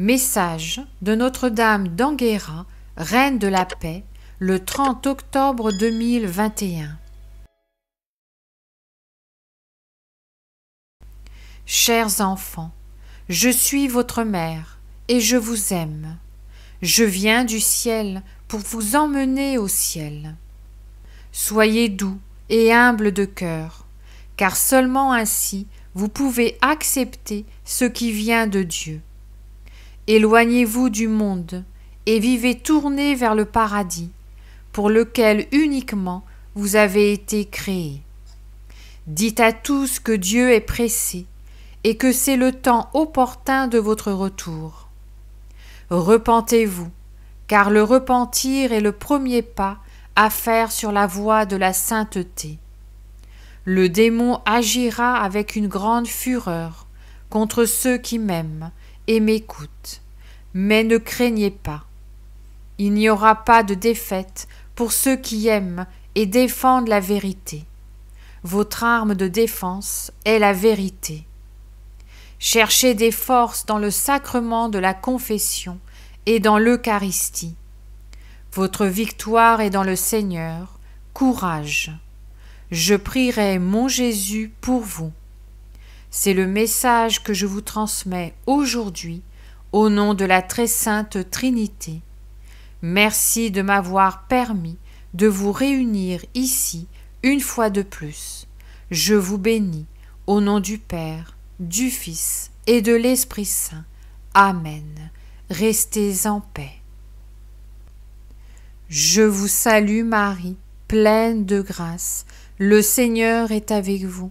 Message de Notre-Dame d'Anguera, Reine de la Paix, le 30 octobre 2021. Chers enfants, je suis votre mère et je vous aime. Je viens du ciel pour vous emmener au ciel. Soyez doux et humbles de cœur, car seulement ainsi vous pouvez accepter ce qui vient de Dieu. Éloignez-vous du monde et vivez tournés vers le paradis, pour lequel uniquement vous avez été créés. Dites à tous que Dieu est pressé et que c'est le temps opportun de votre retour. Repentez-vous, car le repentir est le premier pas à faire sur la voie de la sainteté. Le démon agira avec une grande fureur contre ceux qui m'aiment, et m'écoute. Mais ne craignez pas. Il n'y aura pas de défaite pour ceux qui aiment et défendent la vérité. Votre arme de défense est la vérité. Cherchez des forces dans le sacrement de la confession et dans l'Eucharistie. Votre victoire est dans le Seigneur. Courage. Je prierai mon Jésus pour vous. C'est le message que je vous transmets aujourd'hui au nom de la très sainte Trinité. Merci de m'avoir permis de vous réunir ici une fois de plus. Je vous bénis au nom du Père, du Fils et de l'Esprit Saint. Amen. Restez en paix. Je vous salue Marie, pleine de grâce. Le Seigneur est avec vous.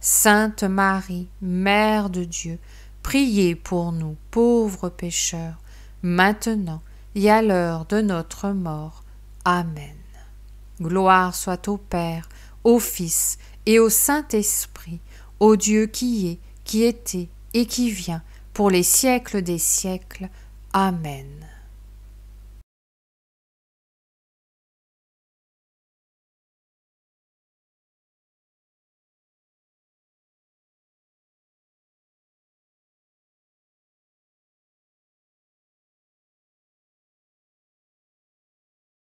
Sainte Marie, Mère de Dieu, priez pour nous pauvres pécheurs, maintenant et à l'heure de notre mort. Amen. Gloire soit au Père, au Fils et au Saint-Esprit, au Dieu qui est, qui était et qui vient, pour les siècles des siècles. Amen.